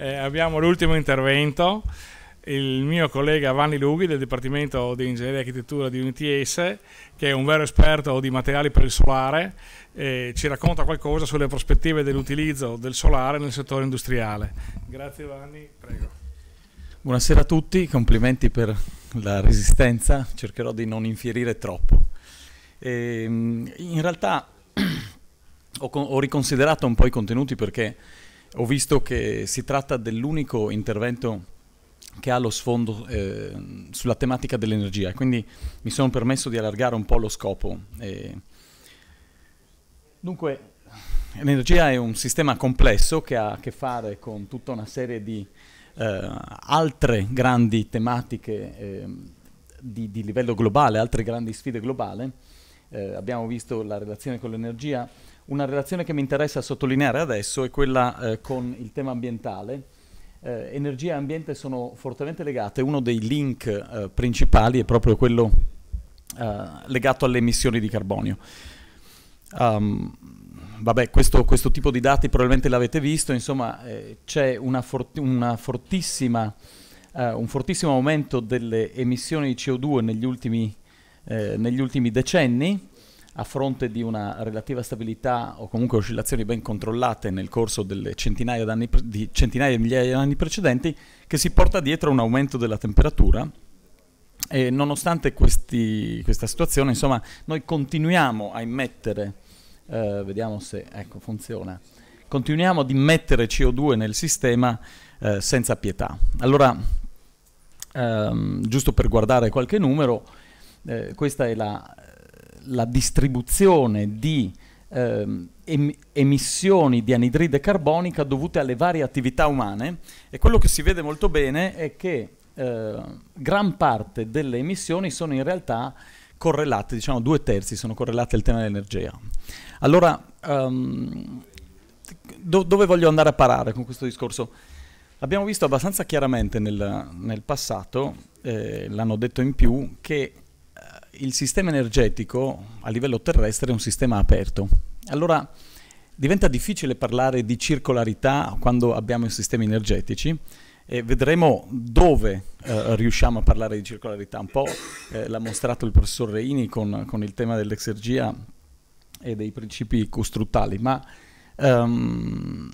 Eh, abbiamo l'ultimo intervento, il mio collega Vanni Lughi del Dipartimento di Ingegneria e Architettura di UNITS, che è un vero esperto di materiali per il solare, eh, ci racconta qualcosa sulle prospettive dell'utilizzo del solare nel settore industriale. Grazie Vanni, prego. Buonasera a tutti, complimenti per la resistenza, cercherò di non infierire troppo. E, ehm, in realtà ho, ho riconsiderato un po' i contenuti perché ho visto che si tratta dell'unico intervento che ha lo sfondo eh, sulla tematica dell'energia, quindi mi sono permesso di allargare un po' lo scopo. E... Dunque, l'energia è un sistema complesso che ha a che fare con tutta una serie di eh, altre grandi tematiche eh, di, di, livello globale, altre grandi sfide globali. Eh, abbiamo visto la relazione con l'energia, una relazione che mi interessa sottolineare adesso è quella eh, con il tema ambientale. Eh, energia e ambiente sono fortemente legate. Uno dei link eh, principali è proprio quello eh, legato alle emissioni di carbonio. Um, vabbè, questo, questo, tipo di dati probabilmente l'avete visto, insomma eh, c'è una, forti una fortissima Uh, un fortissimo aumento delle emissioni di CO2 negli ultimi, eh, negli ultimi decenni a fronte di una relativa stabilità o comunque oscillazioni ben controllate nel corso delle centinaia, di centinaia di migliaia di anni precedenti, che si porta dietro un aumento della temperatura. E nonostante questi, questa situazione, insomma, noi continuiamo a immettere, eh, vediamo se ecco, funziona, continuiamo ad immettere CO2 nel sistema eh, senza pietà. Allora, ehm, giusto per guardare qualche numero, eh, questa è la la distribuzione di ehm, emissioni di anidride carbonica dovute alle varie attività umane e quello che si vede molto bene è che eh, gran parte delle emissioni sono in realtà correlate, diciamo due terzi sono correlate al tema dell'energia. Allora, um, do dove voglio andare a parare con questo discorso? Abbiamo visto abbastanza chiaramente nel, nel passato, eh, l'hanno detto in più, che il sistema energetico a livello terrestre è un sistema aperto. Allora diventa difficile parlare di circolarità quando abbiamo i sistemi energetici e vedremo dove eh, riusciamo a parlare di circolarità. Un po' eh, l'ha mostrato il professor Reini con, con il tema dell'exergia e dei principi costruttali, ma um,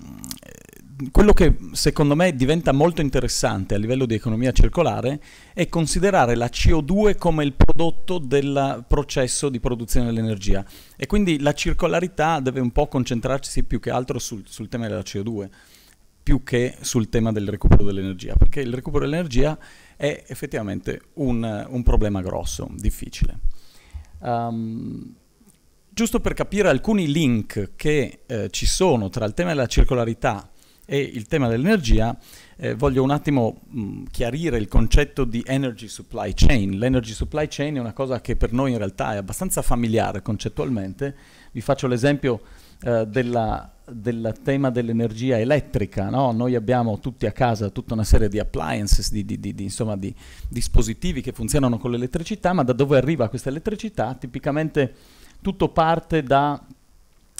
quello che secondo me diventa molto interessante a livello di economia circolare è considerare la CO2 come il prodotto del processo di produzione dell'energia e quindi la circolarità deve un po' concentrarsi più che altro sul, sul tema della CO2 più che sul tema del recupero dell'energia, perché il recupero dell'energia è effettivamente un, un, problema grosso, difficile. Um, giusto per capire alcuni link che eh, ci sono tra il tema della circolarità e il tema dell'energia, eh, voglio un attimo mh, chiarire il concetto di energy supply chain. L'energy supply chain è una cosa che per noi in realtà è abbastanza familiare concettualmente. Vi faccio l'esempio eh, del tema dell'energia elettrica. No? Noi abbiamo tutti a casa tutta una serie di appliances, di, di, di, insomma, di dispositivi che funzionano con l'elettricità, ma da dove arriva questa elettricità? Tipicamente tutto parte da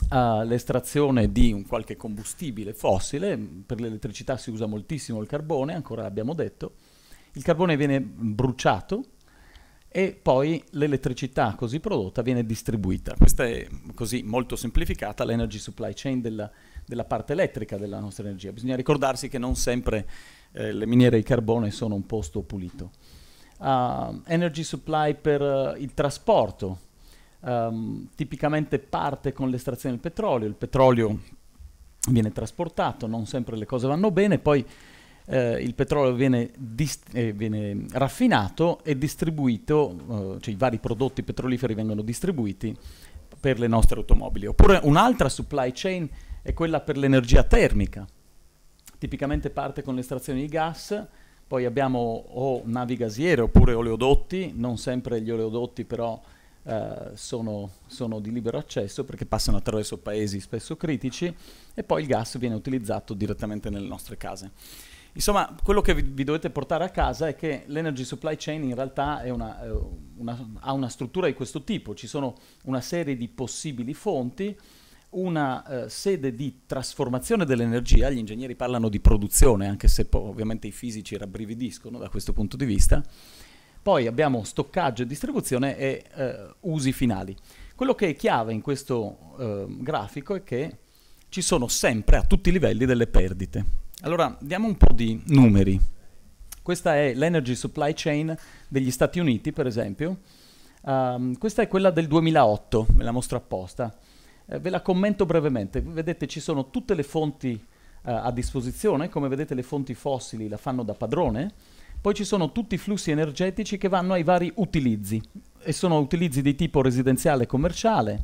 all'estrazione ah, di un qualche combustibile fossile, mm, per l'elettricità si usa moltissimo il carbone, ancora l'abbiamo detto, il carbone viene bruciato e poi l'elettricità così prodotta viene distribuita. Questa è mm, così molto semplificata l'energy supply chain della, della parte elettrica della nostra energia. Bisogna ricordarsi che non sempre eh, le miniere di carbone sono un posto pulito. Uh, energy supply per uh, il trasporto, um, tipicamente parte con l'estrazione del petrolio, il petrolio viene trasportato, non sempre le cose vanno bene, poi eh, il petrolio viene, eh, viene, raffinato e distribuito, eh, cioè i vari prodotti petroliferi vengono distribuiti per le nostre automobili. Oppure un'altra supply chain è quella per l'energia termica, tipicamente parte con l'estrazione di gas, poi abbiamo o navi gasiere oppure oleodotti, non sempre gli oleodotti però eh, sono, sono, di libero accesso perché passano attraverso paesi spesso critici e poi il gas viene utilizzato direttamente nelle nostre case. Insomma, quello che vi, vi dovete portare a casa è che l'energy supply chain in realtà una, una, ha una struttura di questo tipo, ci sono una serie di possibili fonti, una eh, sede di trasformazione dell'energia, gli ingegneri parlano di produzione, anche se ovviamente i fisici rabbrividiscono da questo punto di vista, poi abbiamo stoccaggio e distribuzione e eh, usi finali. Quello che è chiave in questo eh, grafico è che ci sono sempre a tutti i livelli delle perdite. Allora diamo un po' di numeri. Questa è l'energy supply chain degli Stati Uniti, per esempio. Um, questa è quella del 2008, ve la mostro apposta. Eh, ve la commento brevemente. Vedete, ci sono tutte le fonti eh, a disposizione, come vedete le fonti fossili la fanno da padrone, poi ci sono tutti i flussi energetici che vanno ai vari utilizzi e sono utilizzi di tipo residenziale e commerciale,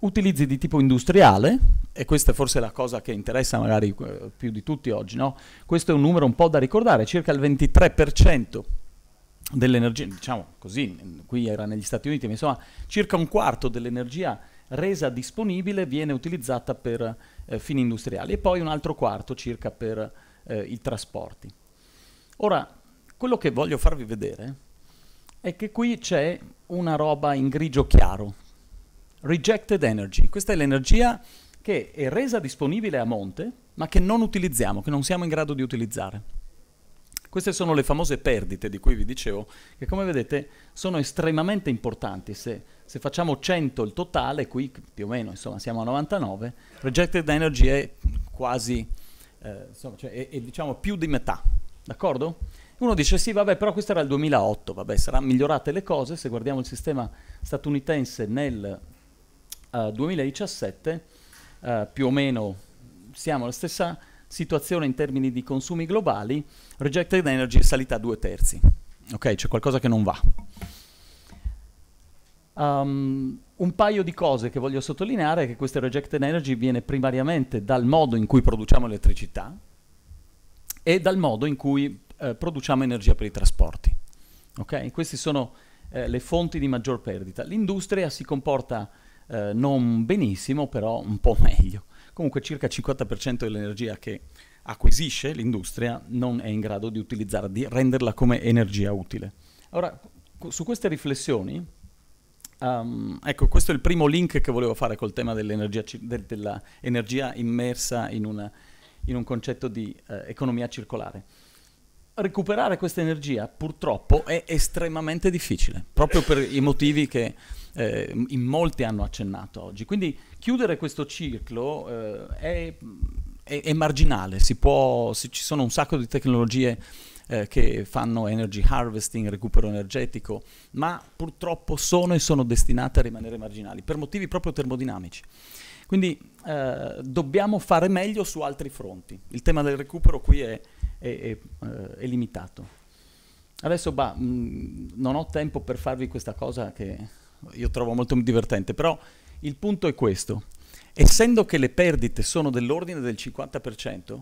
utilizzi di tipo industriale, e questa è forse la cosa che interessa magari eh, più di tutti oggi, no? questo è un numero un po' da ricordare, circa il 23% dell'energia, diciamo così, qui era negli Stati Uniti, ma insomma circa un quarto dell'energia resa disponibile viene utilizzata per eh, fini industriali e poi un altro quarto circa per eh, i trasporti. Ora, quello che voglio farvi vedere è che qui c'è una roba in grigio chiaro, rejected energy. Questa è l'energia che è resa disponibile a monte, ma che non utilizziamo, che non siamo in grado di utilizzare. Queste sono le famose perdite di cui vi dicevo, che come vedete sono estremamente importanti. Se, se facciamo 100 il totale, qui più o meno insomma, siamo a 99, rejected energy è quasi, eh, insomma, cioè è, è diciamo più di metà D'accordo? Uno dice sì, vabbè, però questo era il 2008, vabbè, saranno migliorate le cose, se guardiamo il sistema statunitense nel uh, 2017, uh, più o meno siamo alla stessa situazione in termini di consumi globali, rejected energy è salita a due terzi, ok? C'è qualcosa che non va. Um, un paio di cose che voglio sottolineare è che questa rejected energy viene primariamente dal modo in cui produciamo elettricità, e dal modo in cui eh, produciamo energia per i trasporti. Okay? Queste sono eh, le fonti di maggior perdita. L'industria si comporta eh, non benissimo, però un po' meglio. Comunque circa il 50% dell'energia che acquisisce l'industria non è in grado di utilizzarla, di renderla come energia utile. Ora, su queste riflessioni, um, ecco, questo è il primo link che volevo fare col tema dell'energia, dell'energia immersa in una in un concetto di eh, economia circolare. Recuperare questa energia purtroppo è estremamente difficile, proprio per i motivi che eh, in molti hanno accennato oggi. Quindi chiudere questo ciclo eh, è, è, è, marginale, può, si, ci sono un sacco di tecnologie eh, che fanno energy harvesting, recupero energetico, ma purtroppo sono e sono destinate a rimanere marginali per motivi proprio termodinamici. Quindi eh, dobbiamo fare meglio su altri fronti. Il tema del recupero qui è, è, è, eh, è limitato. Adesso bah, mh, mm, non ho tempo per farvi questa cosa che io trovo molto divertente, però il punto è questo. Essendo che le perdite sono dell'ordine del 50%,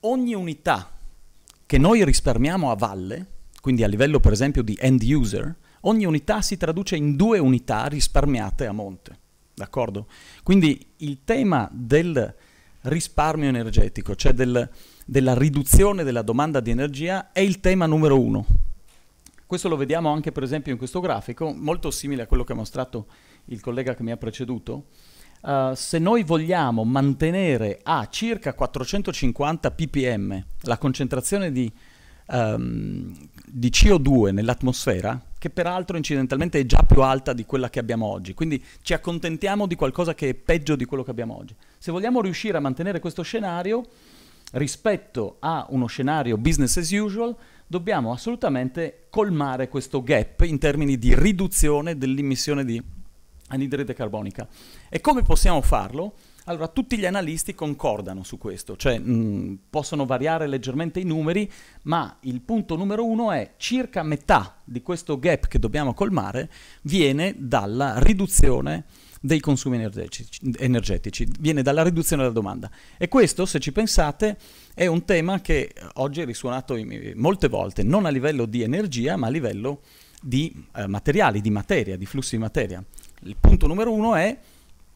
ogni unità che noi risparmiamo a valle, quindi a livello per esempio di end user, ogni unità si traduce in due unità risparmiate a monte. D'accordo? Quindi il tema del risparmio energetico, cioè del, della riduzione della domanda di energia, è il tema numero uno. Questo lo vediamo anche per esempio in questo grafico, molto simile a quello che ha mostrato il collega che mi ha preceduto. Uh, se noi vogliamo mantenere a circa 450 ppm la concentrazione di, um, di CO2 nell'atmosfera, che peraltro incidentalmente è già più alta di quella che abbiamo oggi, quindi ci accontentiamo di qualcosa che è peggio di quello che abbiamo oggi. Se vogliamo riuscire a mantenere questo scenario rispetto a uno scenario business as usual, dobbiamo assolutamente colmare questo gap in termini di riduzione dell'emissione di anidride carbonica. E come possiamo farlo? Allora, tutti gli analisti concordano su questo, cioè mh, possono variare leggermente i numeri, ma il punto numero uno è circa metà di questo gap che dobbiamo colmare viene dalla riduzione dei consumi energetici, energetici, viene dalla riduzione della domanda. E questo, se ci pensate, è un tema che oggi è risuonato in, eh, molte volte, non a livello di energia, ma a livello di eh, materiali, di materia, di flussi di materia. Il punto numero uno è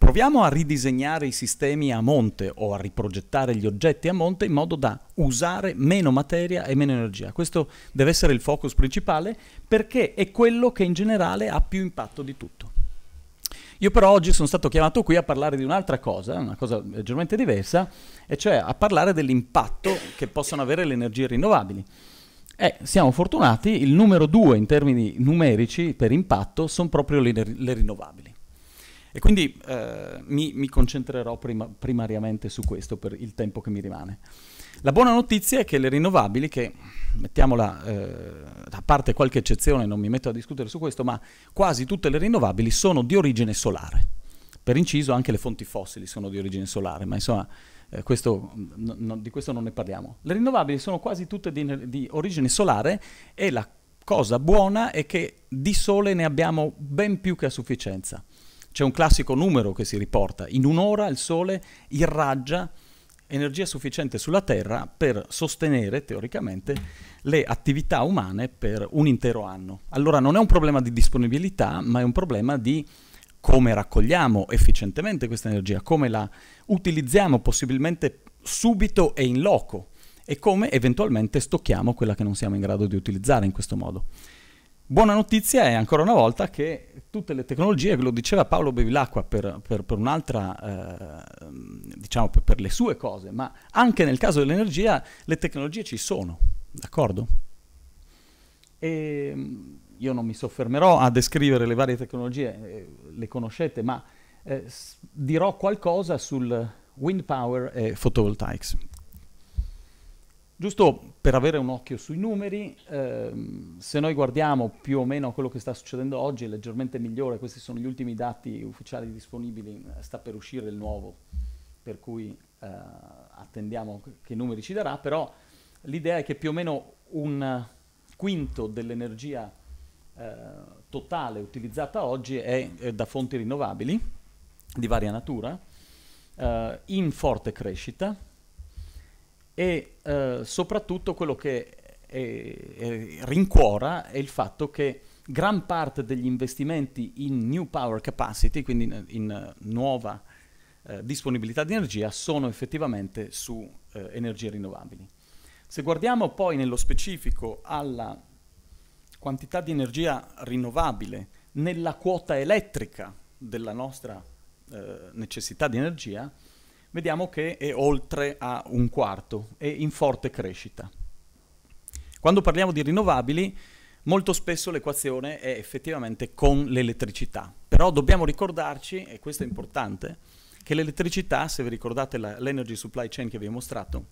Proviamo a ridisegnare i sistemi a monte o a riprogettare gli oggetti a monte in modo da usare meno materia e meno energia. Questo deve essere il focus principale perché è quello che in generale ha più impatto di tutto. Io però oggi sono stato chiamato qui a parlare di un'altra cosa, una cosa leggermente diversa, e cioè a parlare dell'impatto che possono avere le energie rinnovabili. Eh, siamo fortunati, il numero due in termini numerici per impatto sono proprio le, le rinnovabili. E quindi eh, mi, mi, concentrerò prima, primariamente su questo per il tempo che mi rimane. La buona notizia è che le rinnovabili, che mettiamola eh, a parte qualche eccezione, non mi metto a discutere su questo, ma quasi tutte le rinnovabili sono di origine solare. Per inciso anche le fonti fossili sono di origine solare, ma insomma eh, questo, no, no, di questo non ne parliamo. Le rinnovabili sono quasi tutte di, di origine solare e la cosa buona è che di sole ne abbiamo ben più che a sufficienza. C'è un classico numero che si riporta, in un'ora il Sole irraggia energia sufficiente sulla Terra per sostenere teoricamente le attività umane per un intero anno. Allora non è un problema di disponibilità, ma è un problema di come raccogliamo efficientemente questa energia, come la utilizziamo possibilmente subito e in loco e come eventualmente stocchiamo quella che non siamo in grado di utilizzare in questo modo. Buona notizia è ancora una volta che tutte le tecnologie, lo diceva Paolo Bevilacqua per, per, per un'altra, eh, diciamo per, per le sue cose, ma anche nel caso dell'energia le tecnologie ci sono, d'accordo? E mm, io non mi soffermerò a descrivere le varie tecnologie, eh, le conoscete, ma eh, dirò qualcosa sul wind power e photovoltaics, Giusto per avere un occhio sui numeri, ehm, se noi guardiamo più o meno quello che sta succedendo oggi, è leggermente migliore, questi sono gli ultimi dati ufficiali disponibili, eh, sta per uscire il nuovo, per cui eh, attendiamo che numeri ci darà, però l'idea è che più o meno un quinto dell'energia eh, totale utilizzata oggi è, è, da fonti rinnovabili di varia natura, eh, in forte crescita e eh, soprattutto quello che eh, eh, rincuora è il fatto che gran parte degli investimenti in new power capacity, quindi in, in eh, nuova eh, disponibilità di energia, sono effettivamente su eh, energie rinnovabili. Se guardiamo poi nello specifico alla quantità di energia rinnovabile nella quota elettrica della nostra eh, necessità di energia, vediamo che è oltre a un quarto, è in forte crescita. Quando parliamo di rinnovabili, molto spesso l'equazione è effettivamente con l'elettricità, però dobbiamo ricordarci, e questo è importante, che l'elettricità, se vi ricordate l'energy supply chain che vi ho mostrato,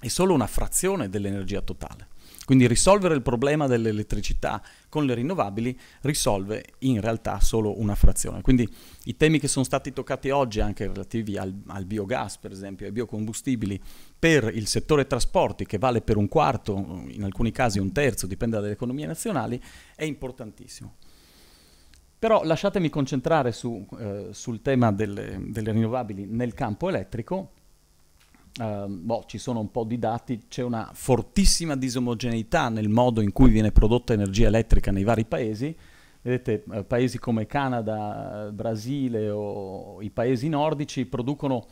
è solo una frazione dell'energia totale. Quindi risolvere il problema dell'elettricità con le rinnovabili risolve in realtà solo una frazione. Quindi i temi che sono stati toccati oggi, anche relativi al, al biogas, per esempio, ai biocombustibili, per il settore trasporti, che vale per un quarto, in alcuni casi un terzo, dipende dalle economie nazionali, è importantissimo. Però lasciatemi concentrare su, eh, sul tema delle, delle rinnovabili nel campo elettrico eh, boh, ci sono un po' di dati, c'è una fortissima disomogeneità nel modo in cui viene prodotta energia elettrica nei vari paesi. Vedete, eh, paesi come Canada, Brasile o i paesi nordici producono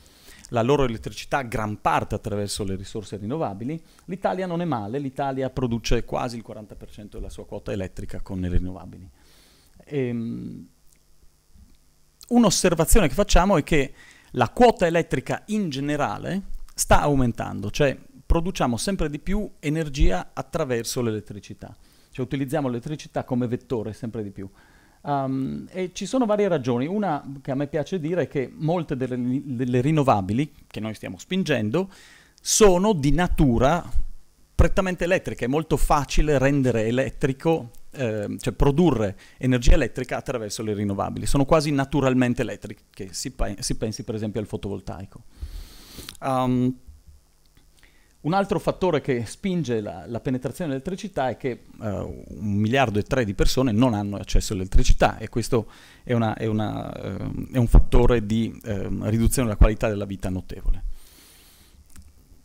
la loro elettricità gran parte attraverso le risorse rinnovabili. L'Italia non è male, l'Italia produce quasi il 40% della sua quota elettrica con le rinnovabili. Ehm, un'osservazione che facciamo è che la quota elettrica in generale sta aumentando, cioè produciamo sempre di più energia attraverso l'elettricità, cioè utilizziamo l'elettricità come vettore sempre di più. Um, e ci sono varie ragioni. Una che a me piace dire è che molte delle, delle rinnovabili che noi stiamo spingendo sono di natura prettamente elettrica. È molto facile rendere elettrico, eh, cioè produrre energia elettrica attraverso le rinnovabili. Sono quasi naturalmente elettriche, si, pe si pensi per esempio al fotovoltaico. Um, un altro fattore che spinge la, la penetrazione dell'elettricità è che uh, un miliardo e tre di persone non hanno accesso all'elettricità e questo è, una, è, una, uh, è un fattore di uh, riduzione della qualità della vita notevole.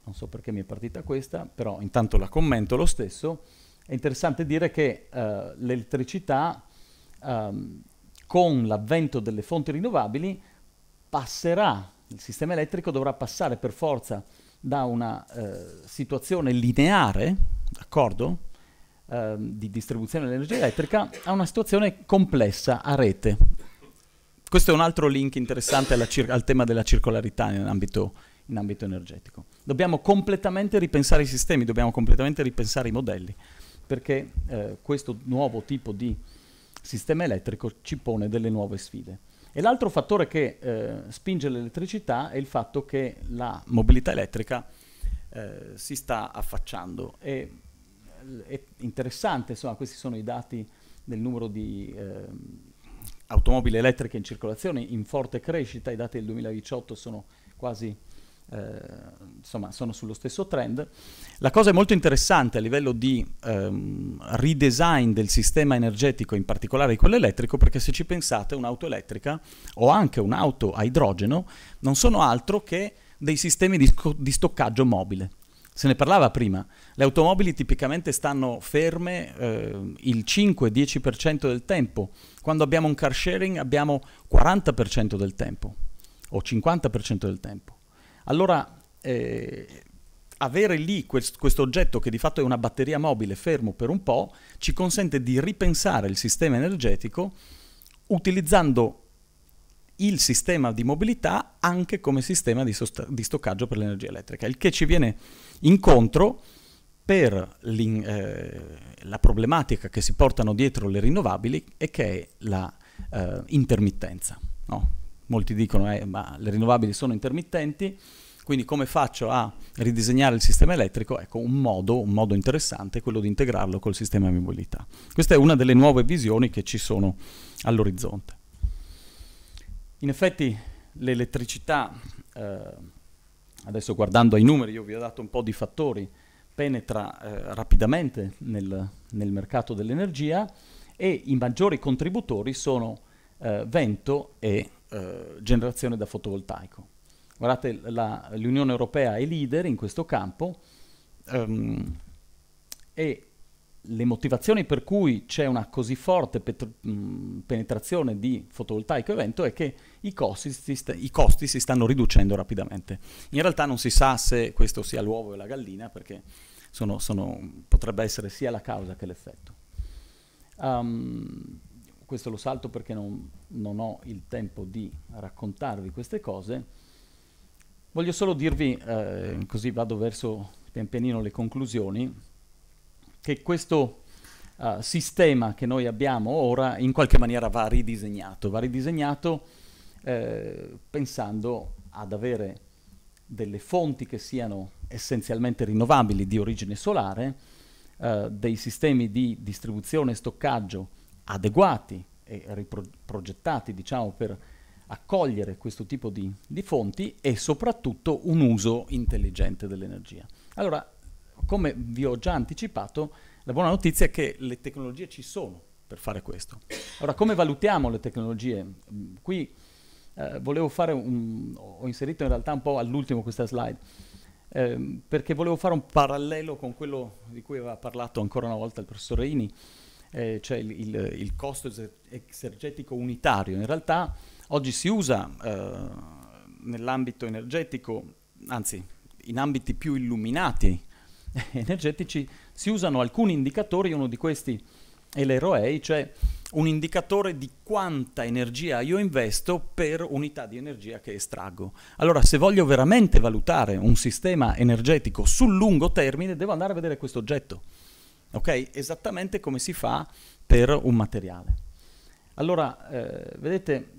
Non so perché mi è partita questa, però intanto la commento lo stesso. È interessante dire che eh, l'elettricità con l'avvento delle fonti rinnovabili passerà il sistema elettrico dovrà passare per forza da una eh, situazione lineare, d'accordo? Eh, di distribuzione dell'energia elettrica a una situazione complessa a rete. Questo è un altro link interessante al tema della circolarità in ambito, in ambito energetico. Dobbiamo completamente ripensare i sistemi, dobbiamo completamente ripensare i modelli, perché eh, questo nuovo tipo di sistema elettrico ci pone delle nuove sfide. E l'altro fattore che eh, spinge l'elettricità è il fatto che la mobilità elettrica eh, si sta affacciando. È, è interessante, insomma, questi sono i dati del numero di eh, automobili elettriche in circolazione in forte crescita, i dati del 2018 sono quasi eh, insomma, sono sullo stesso trend. La cosa è molto interessante a livello di ehm, redesign del sistema energetico, in particolare di quello elettrico, perché se ci pensate un'auto elettrica o anche un'auto a idrogeno non sono altro che dei sistemi di, sco- di stoccaggio mobile. Se ne parlava prima, le automobili tipicamente stanno ferme eh, il 5-10% del tempo, quando abbiamo un car sharing abbiamo 40% del tempo o 50% del tempo. Allora, eh, avere lì questo oggetto che di fatto è una batteria mobile fermo per un po' ci consente di ripensare il sistema energetico utilizzando il sistema di mobilità anche come sistema di, sost- di stoccaggio per l'energia elettrica, il che ci viene incontro per eh, la problematica che si portano dietro le rinnovabili e che è la eh, intermittenza. No? molti dicono eh, ma le rinnovabili sono intermittenti, quindi come faccio a ridisegnare il sistema elettrico? Ecco, un modo, un modo interessante è quello di integrarlo col sistema di mobilità. Questa è una delle nuove visioni che ci sono all'orizzonte. In effetti l'elettricità, eh, adesso guardando ai numeri, io vi ho dato un po' di fattori, penetra eh, rapidamente nel, nel mercato dell'energia e i maggiori contributori sono eh, vento e eh, generazione da fotovoltaico. Guardate, l'Unione Europea è leader in questo campo um, e le motivazioni per cui c'è una così forte mh, penetrazione di fotovoltaico e vento è che i costi, i costi, si stanno riducendo rapidamente. In realtà non si sa se questo sia l'uovo e la gallina perché sono, sono, potrebbe essere sia la causa che l'effetto. Um, questo lo salto perché non, non ho il tempo di raccontarvi queste cose, voglio solo dirvi, eh, così vado verso pian pianino le conclusioni, che questo eh, sistema che noi abbiamo ora in qualche maniera va ridisegnato, va ridisegnato eh, pensando ad avere delle fonti che siano essenzialmente rinnovabili di origine solare, eh, dei sistemi di distribuzione e stoccaggio adeguati e riprogettati diciamo, per accogliere questo tipo di, di fonti e soprattutto un uso intelligente dell'energia. Allora, come vi ho già anticipato, la buona notizia è che le tecnologie ci sono per fare questo. Allora, come valutiamo le tecnologie? Mm, qui eh, volevo fare un... ho inserito in realtà un po' all'ultimo questa slide, eh, perché volevo fare un parallelo con quello di cui aveva parlato ancora una volta il professor Reini, eh, cioè il, il, il, costo exergetico unitario. In realtà oggi si usa eh, nell'ambito energetico, anzi in ambiti più illuminati energetici, si usano alcuni indicatori, uno di questi è l'EROEI, cioè un indicatore di quanta energia io investo per unità di energia che estraggo. Allora, se voglio veramente valutare un sistema energetico sul lungo termine, devo andare a vedere questo oggetto ok? Esattamente come si fa per un materiale. Allora, eh, vedete,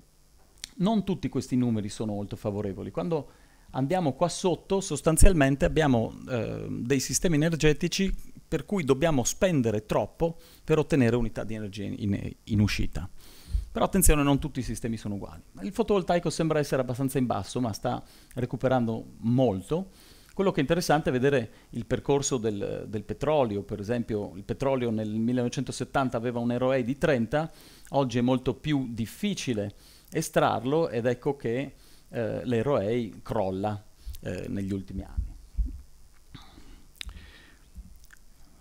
non tutti questi numeri sono molto favorevoli. Quando andiamo qua sotto, sostanzialmente abbiamo eh, dei sistemi energetici per cui dobbiamo spendere troppo per ottenere unità di energia in, in uscita. Però attenzione, non tutti i sistemi sono uguali. Il fotovoltaico sembra essere abbastanza in basso, ma sta recuperando molto quello che è interessante è vedere il percorso del, del petrolio, per esempio il petrolio nel 1970 aveva un ROE di 30, oggi è molto più difficile estrarlo ed ecco che eh, l'ROE crolla eh, negli ultimi anni.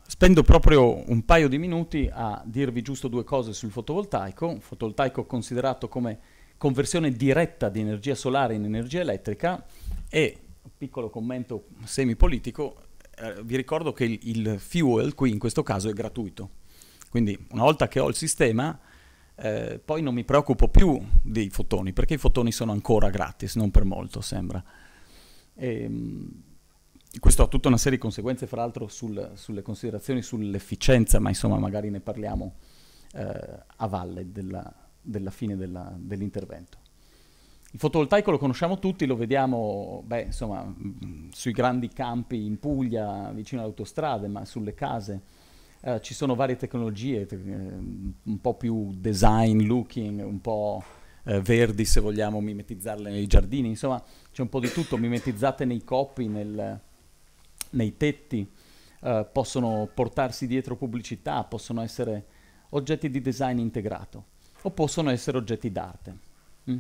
Spendo proprio un paio di minuti a dirvi giusto due cose sul fotovoltaico, fotovoltaico considerato come conversione diretta di energia solare in energia elettrica e piccolo commento semipolitico, eh, vi ricordo che il, il, fuel qui in questo caso è gratuito. Quindi una volta che ho il sistema, eh, poi non mi preoccupo più dei fotoni, perché i fotoni sono ancora gratis, non per molto sembra. E, ehm, questo ha tutta una serie di conseguenze, fra l'altro, sul, sulle considerazioni sull'efficienza, ma insomma magari ne parliamo eh, a valle della, della fine dell'intervento. Il fotovoltaico lo conosciamo tutti, lo vediamo beh, insomma, mm, sui grandi campi in Puglia, vicino alle autostrade, ma sulle case. Eh, ci sono varie tecnologie, te- eh, un po' più design looking, un po' eh, verdi se vogliamo mimetizzarle nei giardini, insomma c'è un po' di tutto, mimetizzate nei coppi, nel, nei tetti, eh, possono portarsi dietro pubblicità, possono essere oggetti di design integrato o possono essere oggetti d'arte. Mm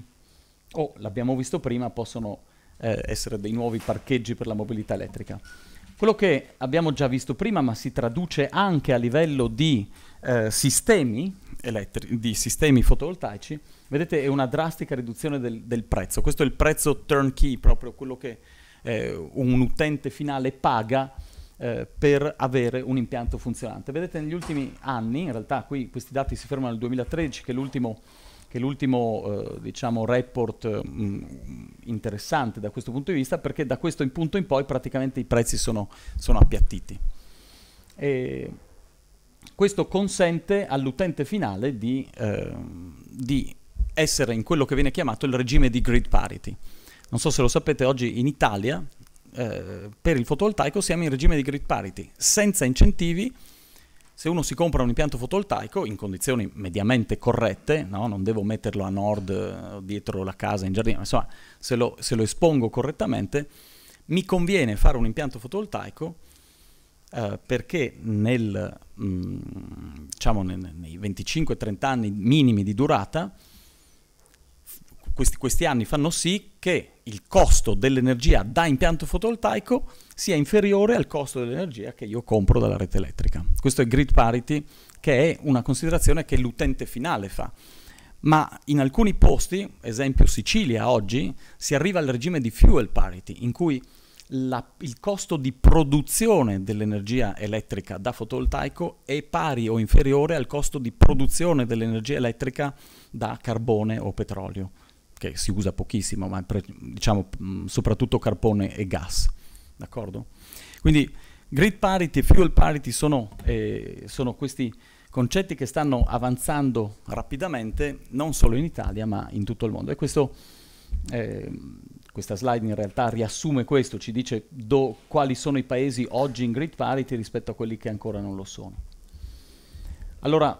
o l'abbiamo visto prima, possono eh, essere dei nuovi parcheggi per la mobilità elettrica. Quello che abbiamo già visto prima, ma si traduce anche a livello di, eh, sistemi, elettri- di sistemi fotovoltaici, vedete è una drastica riduzione del, del, prezzo. Questo è il prezzo turnkey, proprio quello che eh, un utente finale paga eh, per avere un impianto funzionante. Vedete negli ultimi anni, in realtà qui questi dati si fermano al 2013, che è l'ultimo che è l'ultimo eh, diciamo, report eh, mh, interessante da questo punto di vista, perché da questo punto in poi praticamente i prezzi sono, sono appiattiti. E questo consente all'utente finale di, eh, di, essere in quello che viene chiamato il regime di grid parity. Non so se lo sapete, oggi in Italia eh, per il fotovoltaico siamo in regime di grid parity, senza incentivi, se uno si compra un impianto fotovoltaico in condizioni mediamente corrette, no? non devo metterlo a nord eh, dietro la casa in giardino, insomma, se lo, se lo espongo correttamente, mi conviene fare un impianto fotovoltaico eh, perché nel, mh, mm, diciamo nel, nei 25-30 anni minimi di durata, questi, questi anni fanno sì che il costo dell'energia da impianto fotovoltaico sia inferiore al costo dell'energia che io compro dalla rete elettrica. Questo è grid parity che è una considerazione che l'utente finale fa. Ma in alcuni posti, esempio Sicilia oggi, si arriva al regime di fuel parity, in cui la, il costo di produzione dell'energia elettrica da fotovoltaico è pari o inferiore al costo di produzione dell'energia elettrica da carbone o petrolio, che si usa pochissimo, ma pre, diciamo soprattutto carbone e gas. D'accordo? Quindi grid parity e fuel parity sono, eh, sono questi concetti che stanno avanzando rapidamente non solo in Italia ma in tutto il mondo. E questo, eh, questa slide in realtà riassume questo, ci dice do, quali sono i paesi oggi in grid parity rispetto a quelli che ancora non lo sono. Allora,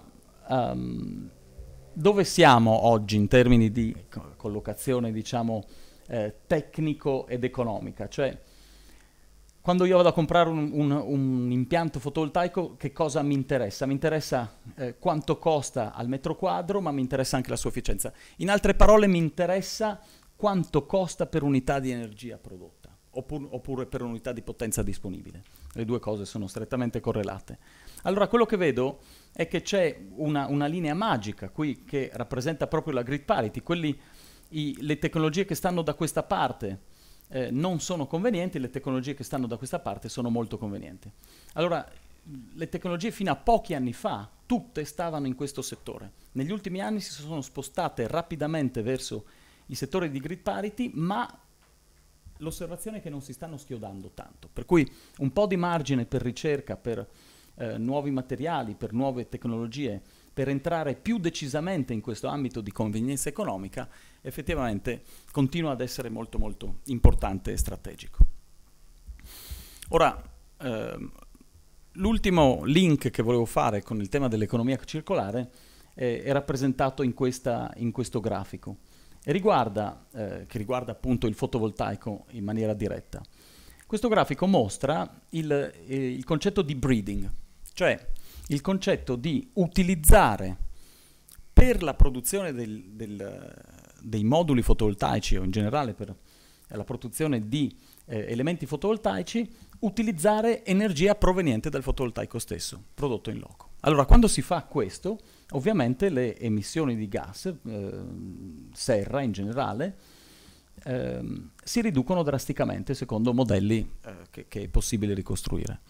um, dove siamo oggi in termini di ecco. collocazione, diciamo, eh, tecnico ed economica? Cioè, quando io vado a comprare un, un, un impianto fotovoltaico, che cosa mi interessa? Mi interessa eh, quanto costa al metro quadro, ma mi interessa anche la sua efficienza. In altre parole, mi interessa quanto costa per unità di energia prodotta oppure, per unità di potenza disponibile. Le due cose sono strettamente correlate. Allora, quello che vedo è che c'è una, una linea magica qui che rappresenta proprio la grid parity, quelli, i, le tecnologie che stanno da questa parte eh, non sono convenienti, le tecnologie che stanno da questa parte sono molto convenienti. Allora, le tecnologie fino a pochi anni fa tutte stavano in questo settore. Negli ultimi anni si sono spostate rapidamente verso i settori di grid parity, ma l'osservazione è che non si stanno schiodando tanto, per cui un po' di margine per ricerca, per eh, nuovi materiali, per nuove tecnologie per entrare più decisamente in questo ambito di convenienza economica effettivamente continua ad essere molto molto importante e strategico. Ora, ehm, l'ultimo link che volevo fare con il tema dell'economia circolare eh, è rappresentato in, questa, in questo grafico, riguarda, eh, che riguarda appunto il fotovoltaico in maniera diretta. Questo grafico mostra il, eh, il concetto di breeding, cioè il concetto di utilizzare per la produzione del, del, dei moduli fotovoltaici o in generale per la produzione di eh, elementi fotovoltaici, utilizzare energia proveniente dal fotovoltaico stesso, prodotto in loco. Allora, quando si fa questo, ovviamente le emissioni di gas, eh, serra in generale, eh, si riducono drasticamente secondo modelli eh, che, che è possibile ricostruire.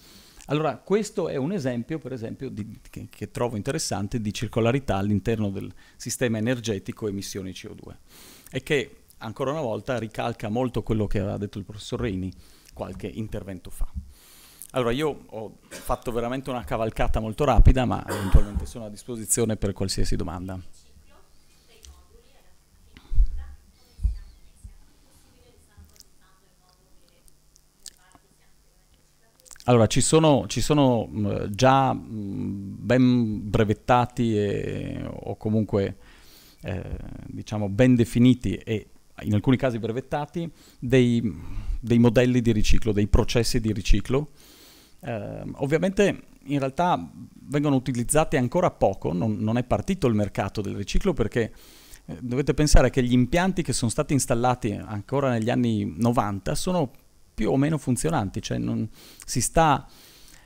Allora, questo è un esempio, per esempio, di, che, che, trovo interessante di circolarità all'interno del sistema energetico emissioni CO2 e che ancora una volta ricalca molto quello che aveva detto il professor Reini qualche intervento fa. Allora, io ho fatto veramente una cavalcata molto rapida, ma eventualmente sono a disposizione per qualsiasi domanda. Allora, ci sono, ci sono mm, già mm, ben brevettati e, o comunque eh, diciamo ben definiti e in alcuni casi brevettati dei, dei modelli di riciclo, dei processi di riciclo. Eh, ovviamente in realtà vengono utilizzati ancora poco, non, non è partito il mercato del riciclo perché eh, dovete pensare che gli impianti che sono stati installati ancora negli anni 90 sono più o meno funzionanti, cioè non, si sta,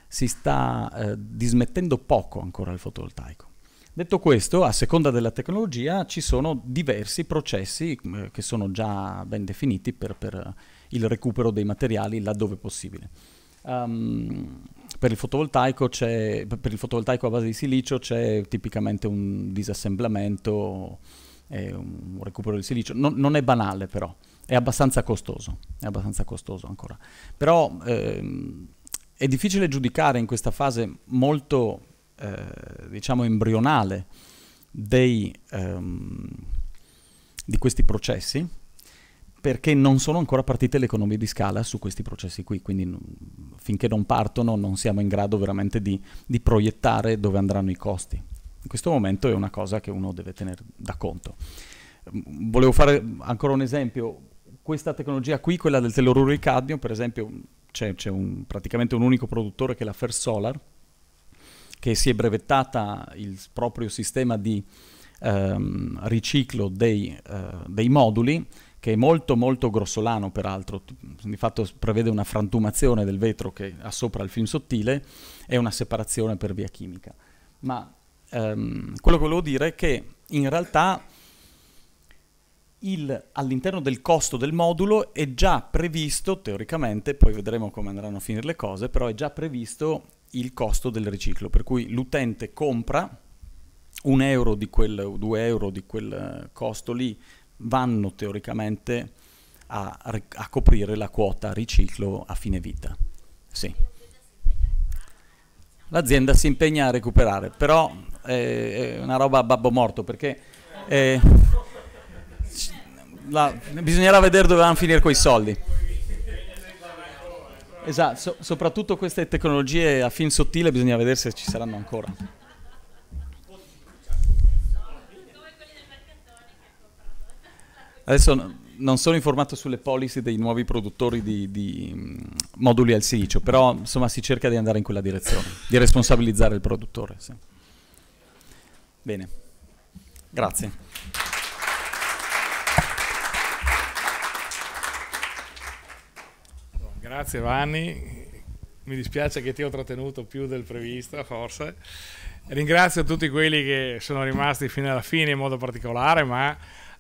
si sta eh, dismettendo poco ancora il fotovoltaico. Detto questo, a seconda della tecnologia ci sono diversi processi mm, eh, che sono già ben definiti per, per, eh, il recupero dei materiali laddove possibile. Um, per, il per, il fotovoltaico a base di silicio c'è tipicamente un disassemblamento, eh, un recupero del silicio. Non, non è banale però è abbastanza costoso, è abbastanza costoso ancora. Però ehm, è difficile giudicare in questa fase molto, eh, diciamo, embrionale dei, ehm, di questi processi, perché non sono ancora partite le economie di scala su questi processi qui, quindi finché non partono non siamo in grado veramente di, di, proiettare dove andranno i costi. In questo momento è una cosa che uno deve tenere da conto. Volevo fare ancora un esempio, questa tecnologia qui, quella del teloruro di cadmio, per esempio c'è, c'è un, praticamente un unico produttore che è la First Solar, che si è brevettata il proprio sistema di ehm, riciclo dei, eh, dei, moduli, che è molto molto grossolano peraltro, di fatto prevede una frantumazione del vetro che ha sopra il film sottile e una separazione per via chimica. Ma ehm, quello che volevo dire è che in realtà il, all'interno del costo del modulo è già previsto, teoricamente, poi vedremo come andranno a finire le cose, però è già previsto il costo del riciclo, per cui l'utente compra un euro di quel, due euro di quel eh, costo lì vanno teoricamente a, a coprire la quota riciclo a fine vita. Sì. L'azienda si impegna a recuperare, però è una roba a babbo morto perché... Eh, la, bisognerà vedere dove vanno a finire quei soldi. Esatto, so, soprattutto queste tecnologie a film sottile bisogna vedere se ci saranno ancora. Adesso non sono informato sulle policy dei nuovi produttori di, di mm, moduli al silicio, però insomma si cerca di andare in quella direzione, di responsabilizzare il produttore. Sì. Bene, grazie. Grazie Vanni, mi dispiace che ti ho trattenuto più del previsto forse. Ringrazio tutti quelli che sono rimasti fino alla fine in modo particolare, ma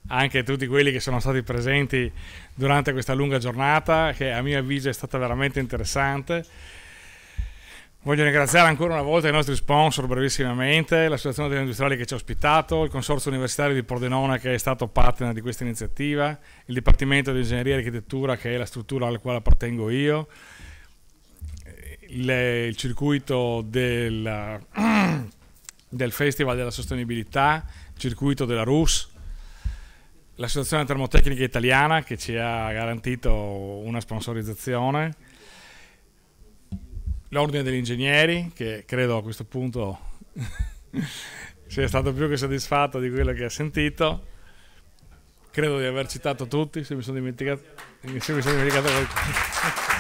anche tutti quelli che sono stati presenti durante questa lunga giornata che a mio avviso è stata veramente interessante Voglio ringraziare ancora una volta i nostri sponsor brevissimamente, l'Associazione degli Industriali che ci ha ospitato, il Consorzio Universitario di Pordenone che è stato partner di questa iniziativa, il Dipartimento di Ingegneria e Architettura che è la struttura alla quale appartengo io, il, il circuito del, del, Festival della Sostenibilità, il circuito della RUS, l'Associazione Termotecnica Italiana che ci ha garantito una sponsorizzazione, l'ordine degli ingegneri, che credo a questo punto sia stato più che soddisfatto di quello che ha sentito. Credo di aver citato tutti, se mi sono dimenticato, se mi sono dimenticato qualcuno.